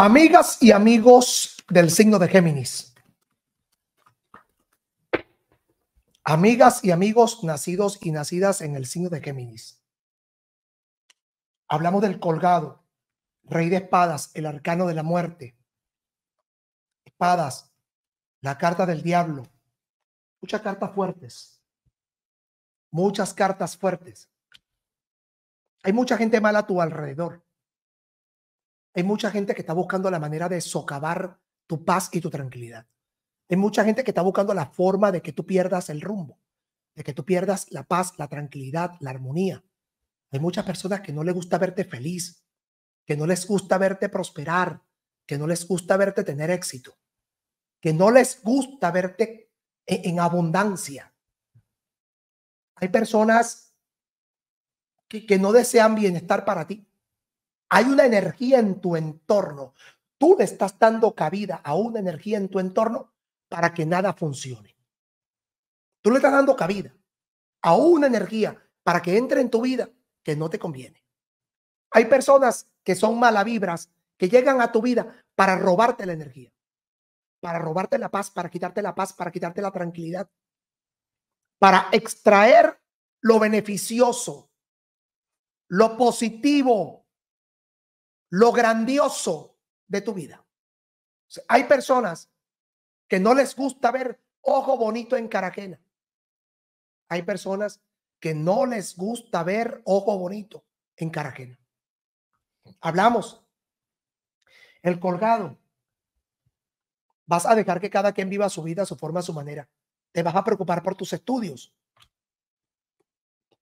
Amigas y amigos del signo de Géminis. Amigas y amigos nacidos y nacidas en el signo de Géminis. Hablamos del colgado, rey de espadas, el arcano de la muerte. Espadas, la carta del diablo. Muchas cartas fuertes. Muchas cartas fuertes. Hay mucha gente mala a tu alrededor. Hay mucha gente que está buscando la manera de socavar tu paz y tu tranquilidad. Hay mucha gente que está buscando la forma de que tú pierdas el rumbo, de que tú pierdas la paz, la tranquilidad, la armonía. Hay muchas personas que no les gusta verte feliz, que no les gusta verte prosperar, que no les gusta verte tener éxito, que no les gusta verte e, en, abundancia. Hay personas que no desean bienestar para ti, hay una energía en tu entorno. Tú le estás dando cabida a una energía en tu entorno para que nada funcione. Tú le estás dando cabida a una energía para que entre en tu vida que no te conviene. Hay personas que son malavibras que llegan a tu vida para robarte la energía, para robarte la paz, para quitarte la paz, para quitarte la tranquilidad, para extraer lo beneficioso, lo positivo lo grandioso de tu vida. hay personas que no les gusta ver ojo bonito en Carajena. Hay personas que no les gusta ver ojo bonito en Carajena. Hablamos. El colgado. Vas a dejar que cada quien viva su vida, su forma, su manera. Te vas a preocupar por tus estudios.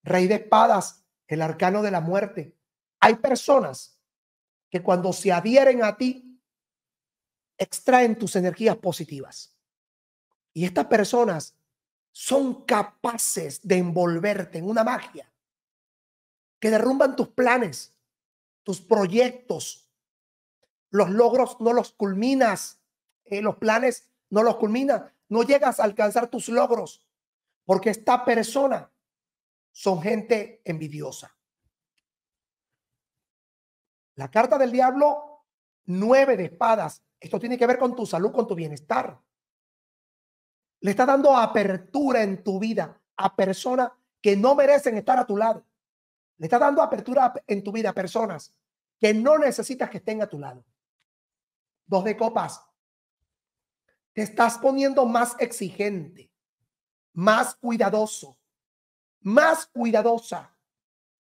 Rey de espadas, el arcano de la muerte. Hay personas que cuando se adhieren a ti, extraen tus energías positivas. Y estas personas son capaces de envolverte en una magia que derrumban tus planes, tus proyectos. Los logros no los culminas, eh, los planes no los culminas, no llegas a alcanzar tus logros, porque esta persona son gente envidiosa. La carta del diablo, nueve de espadas. Esto tiene que ver con tu salud, con tu bienestar. Le está dando apertura en tu vida a personas que no merecen estar a tu lado. Le está dando apertura en tu vida a personas que no necesitas que estén a tu lado. Dos de copas. Te estás poniendo más exigente, más cuidadoso, más cuidadosa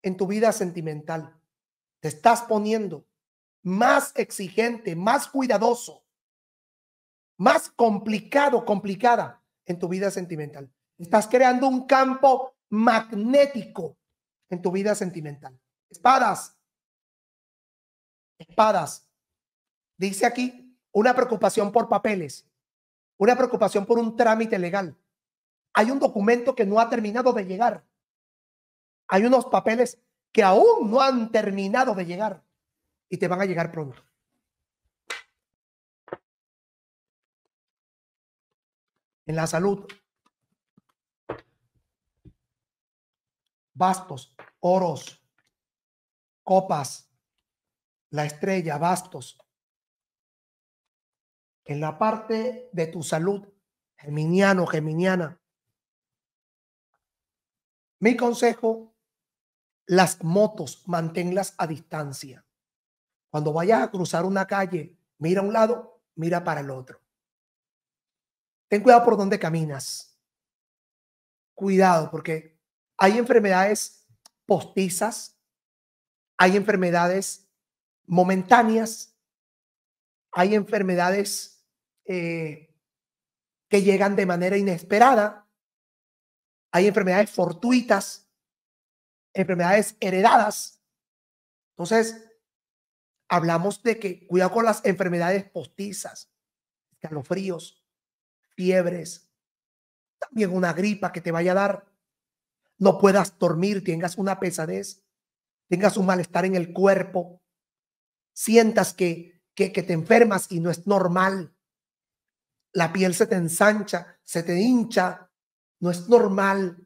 en tu vida sentimental te estás poniendo más exigente, más cuidadoso, más complicado, complicada en tu vida sentimental. Estás creando un campo magnético en tu vida sentimental. Espadas. Espadas. Dice aquí una preocupación por papeles, una preocupación por un trámite legal. Hay un documento que no ha terminado de llegar. Hay unos papeles que aún no han terminado de llegar y te van a llegar pronto. En la salud, bastos, oros, copas, la estrella, bastos. En la parte de tu salud, geminiano, geminiana. Mi consejo las motos, manténlas a distancia. Cuando vayas a cruzar una calle, mira a un lado, mira para el otro. Ten cuidado por dónde caminas. Cuidado, porque hay enfermedades postizas, hay enfermedades momentáneas, hay enfermedades eh, que llegan de manera inesperada, hay enfermedades fortuitas enfermedades heredadas. Entonces, hablamos de que cuidado con las enfermedades postizas, calofríos, fiebres, también una gripa que te vaya a dar. No puedas dormir, tengas una pesadez, tengas un malestar en el cuerpo, sientas que, que, que te enfermas y no es normal. La piel se te ensancha, se te hincha, no es normal.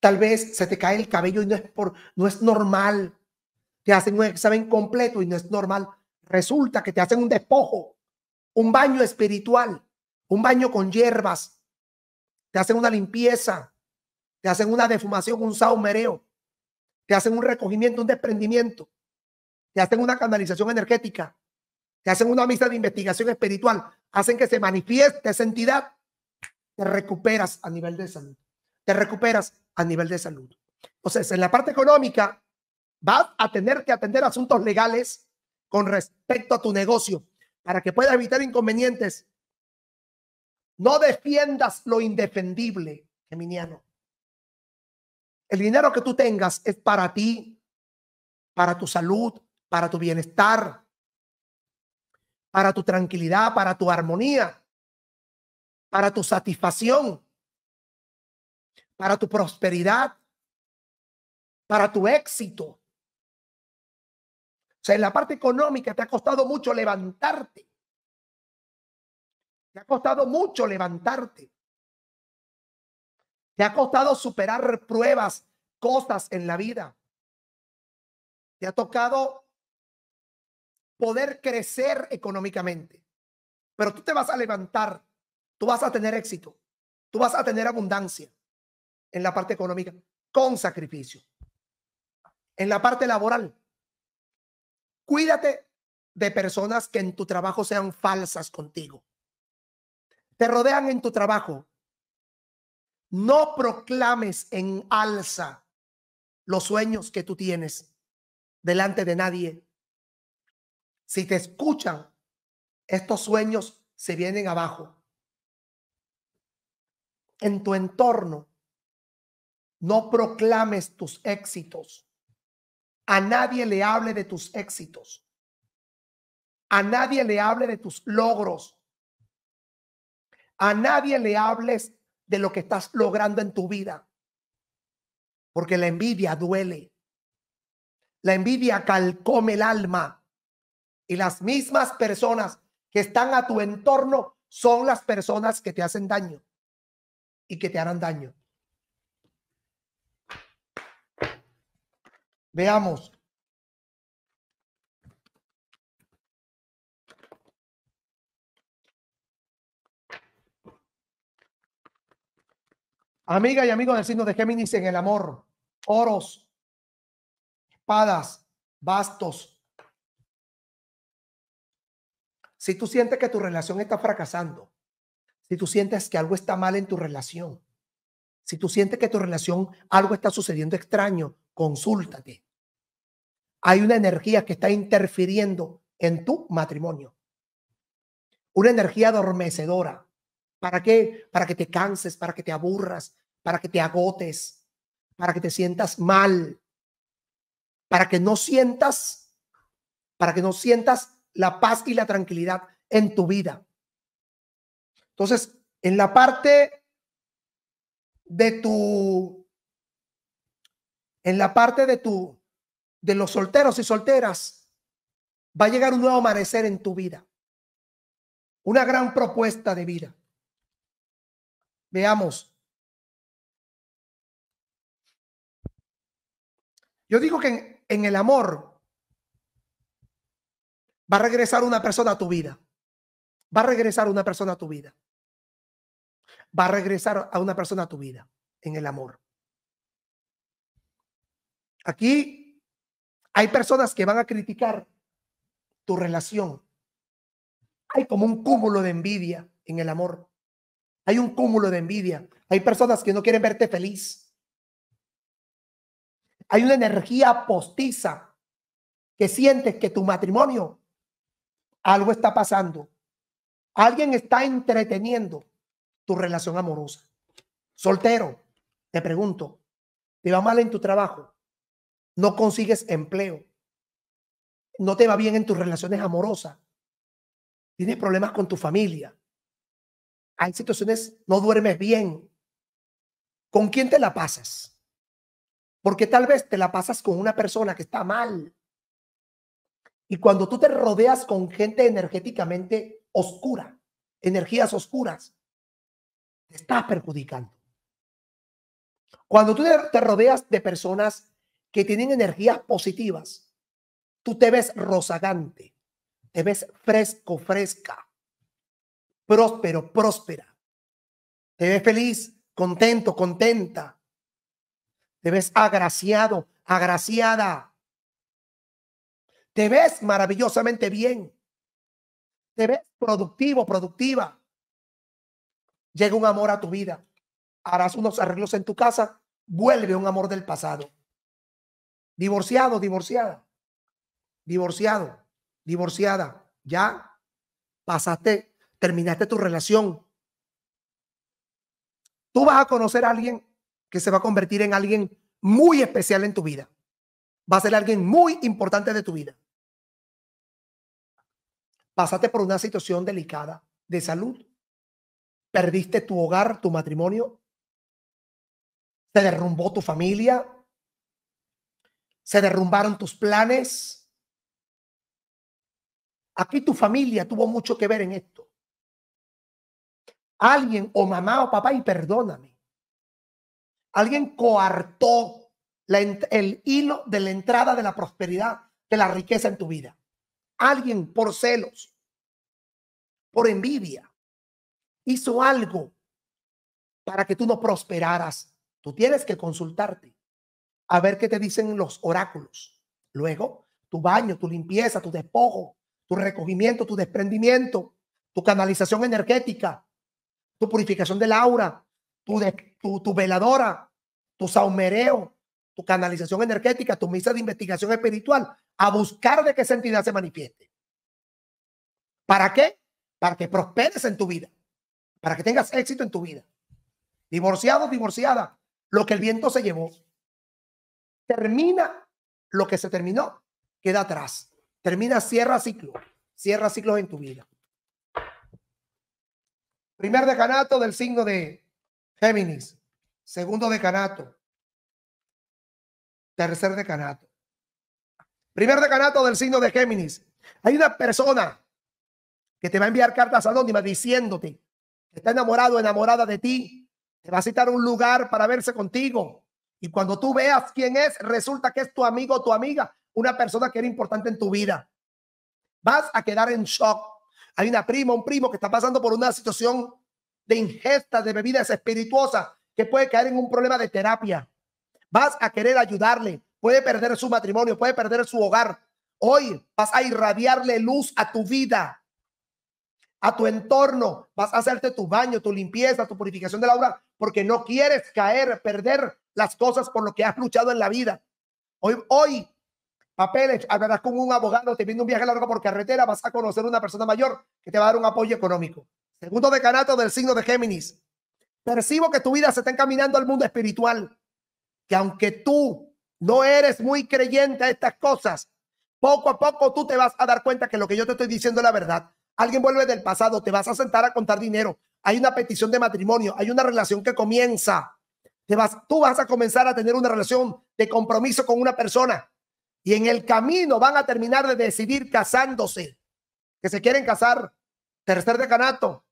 Tal vez se te cae el cabello y no es, por, no es normal. Te hacen un examen completo y no es normal. Resulta que te hacen un despojo, un baño espiritual, un baño con hierbas. Te hacen una limpieza, te hacen una defumación, un saumereo. Te hacen un recogimiento, un desprendimiento. Te hacen una canalización energética. Te hacen una misa de investigación espiritual. Hacen que se manifieste esa entidad. Te recuperas a nivel de salud te recuperas a nivel de salud. Entonces, en la parte económica, vas a tener que atender asuntos legales con respecto a tu negocio para que puedas evitar inconvenientes. No defiendas lo indefendible, Geminiano. El dinero que tú tengas es para ti, para tu salud, para tu bienestar, para tu tranquilidad, para tu armonía, para tu satisfacción para tu prosperidad, para tu éxito. O sea, en la parte económica te ha costado mucho levantarte. Te ha costado mucho levantarte. Te ha costado superar pruebas, cosas en la vida. Te ha tocado poder crecer económicamente. Pero tú te vas a levantar, tú vas a tener éxito, tú vas a tener abundancia en la parte económica con sacrificio. En la parte laboral, cuídate de personas que en tu trabajo sean falsas contigo. Te rodean en tu trabajo. No proclames en alza los sueños que tú tienes delante de nadie. Si te escuchan, estos sueños se vienen abajo. En tu entorno, no proclames tus éxitos. A nadie le hable de tus éxitos. A nadie le hable de tus logros. A nadie le hables de lo que estás logrando en tu vida. Porque la envidia duele. La envidia calcome el alma. Y las mismas personas que están a tu entorno son las personas que te hacen daño y que te harán daño. Veamos. Amiga y amigo del signo de Géminis en el amor, oros, espadas, bastos. Si tú sientes que tu relación está fracasando, si tú sientes que algo está mal en tu relación, si tú sientes que tu relación algo está sucediendo extraño, consúltate. Hay una energía que está interfiriendo en tu matrimonio. Una energía adormecedora. ¿Para qué? Para que te canses, para que te aburras, para que te agotes, para que te sientas mal, para que no sientas, para que no sientas la paz y la tranquilidad en tu vida. Entonces, en la parte de tu en la parte de tu de los solteros y solteras, va a llegar un nuevo amanecer en tu vida. Una gran propuesta de vida. Veamos. Yo digo que en el amor va a regresar una persona a tu vida. Va a regresar una persona a tu vida. Va a regresar a una persona a tu vida en el amor. Aquí hay personas que van a criticar tu relación. Hay como un cúmulo de envidia en el amor. Hay un cúmulo de envidia. Hay personas que no quieren verte feliz. Hay una energía postiza que sientes que tu matrimonio algo está pasando. Alguien está entreteniendo tu relación amorosa. Soltero, te pregunto, ¿te va mal en tu trabajo? no consigues empleo, no te va bien en tus relaciones amorosas, tienes problemas con tu familia, hay situaciones, no duermes bien. ¿Con quién te la pasas? Porque tal vez te la pasas con una persona que está mal. Y cuando tú te rodeas con gente energéticamente oscura, energías oscuras, te estás perjudicando. Cuando tú te rodeas de personas que tienen energías positivas, tú te ves rozagante, te ves fresco, fresca, próspero, próspera, te ves feliz, contento, contenta, te ves agraciado, agraciada, te ves maravillosamente bien, te ves productivo, productiva. Llega un amor a tu vida, harás unos arreglos en tu casa, vuelve un amor del pasado divorciado, divorciada, divorciado, divorciada, ya pasaste, terminaste tu relación. Tú vas a conocer a alguien que se va a convertir en alguien muy especial en tu vida. Va a ser alguien muy importante de tu vida. Pasaste por una situación delicada de salud. Perdiste tu hogar, tu matrimonio. Se derrumbó tu familia, se derrumbaron tus planes. Aquí tu familia tuvo mucho que ver en esto. Alguien o mamá o papá, y perdóname, alguien coartó el hilo de la entrada de la prosperidad, de la riqueza en tu vida. Alguien por celos, por envidia, hizo algo para que tú no prosperaras. Tú tienes que consultarte a ver qué te dicen los oráculos. Luego, tu baño, tu limpieza, tu despojo, tu recogimiento, tu desprendimiento, tu canalización energética, tu purificación del aura, tu, veladora, tu saumereo, tu canalización energética, tu misa de investigación espiritual, a buscar de qué entidad se manifieste. ¿Para qué? Para que prosperes en tu vida, para que tengas éxito en tu vida. Divorciado, divorciada, lo que el viento se llevó termina lo que se terminó, queda atrás. Termina, cierra ciclo. Cierra ciclos en tu vida. Primer decanato del signo de Géminis. Segundo decanato. Tercer decanato. Primer decanato del signo de Géminis. Hay una persona que te va a enviar cartas anónimas diciéndote que está enamorado, enamorada de ti. Te va a citar un lugar para verse contigo. Y cuando tú veas quién es, resulta que es tu amigo o tu amiga, una persona que era importante en tu vida. Vas a quedar en shock. Hay una prima, un primo que está pasando por una situación de ingesta de bebidas espirituosas que puede caer en un problema de terapia. Vas a querer ayudarle. Puede perder su matrimonio, puede perder su hogar. Hoy vas a irradiarle luz a tu vida, a tu entorno. Vas a hacerte tu baño, tu limpieza, tu purificación de la obra, porque no quieres caer, perder las cosas por lo que has luchado en la vida. Hoy, hoy papeles, hablarás con un abogado, te viene un viaje largo por carretera, vas a conocer una persona mayor que te va a dar un apoyo económico. Segundo decanato del signo de Géminis. Percibo que tu vida se está encaminando al mundo espiritual, que aunque tú no eres muy creyente a estas cosas, poco a poco tú te vas a dar cuenta que lo que yo te estoy diciendo es la verdad. Alguien vuelve del pasado, te vas a sentar a contar dinero. Hay una petición de matrimonio, hay una relación que comienza tú vas a comenzar a tener una relación de compromiso con una persona y en el camino van a terminar de decidir casándose, que se quieren casar. Tercer decanato.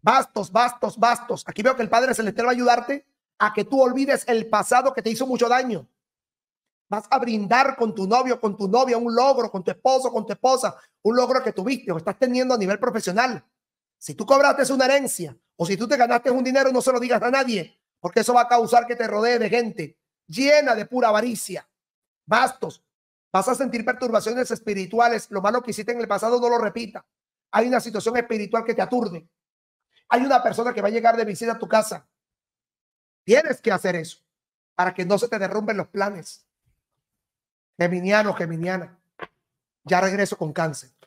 Bastos, bastos, bastos. Aquí veo que el Padre Celestial va a ayudarte a que tú olvides el pasado que te hizo mucho daño. Vas a brindar con tu novio, con tu novia, un logro, con tu esposo, con tu esposa, un logro que tuviste o estás teniendo a nivel profesional. Si tú cobraste una herencia o si tú te ganaste un dinero, no se lo digas a nadie porque eso va a causar que te rodee de gente llena de pura avaricia, bastos. Vas a sentir perturbaciones espirituales. Lo malo que hiciste en el pasado no lo repita. Hay una situación espiritual que te aturde. Hay una persona que va a llegar de visita a tu casa. Tienes que hacer eso para que no se te derrumben los planes. Geminiano, Geminiana. Ya regreso con cáncer.